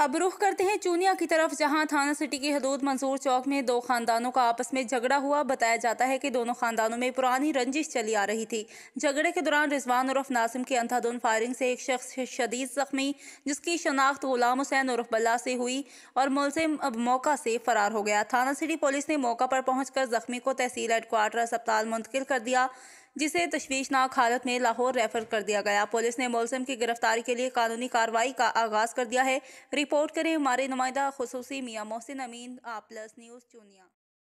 अब रुख करते हैं चूनिया की तरफ जहां थाना सिटी के हदूद मंसूर चौक में दो खानदानों का आपस में झगड़ा हुआ बताया जाता है कि दोनों खानदानों में पुरानी रंजिश चली आ रही थी झगड़े के दौरान रिजवान उर्फ नासिम की अंधाधुन फायरिंग से एक शख्स शदीद जख्मी जिसकी शनाख्त गुलाम हुसैन उर्फ बल्ला से हुई और मुलजिम अब मौका से फरार हो गया थाना सिटी पुलिस ने मौका पर पहुंचकर जख्मी को तहसील हेडक्वार्टर अस्पताल मुंतकिल कर दिया जिसे तश्वीशनाक हालत में लाहौर रेफर कर दिया गया पुलिस ने मुलम की गिरफ्तारी के लिए कानूनी कार्रवाई का आगाज कर दिया है रिपोर्ट करें हमारे नुमाइंदा खसूसी मियाँ मोहसिन अमीन आ प्लस न्यूज़ चूनिया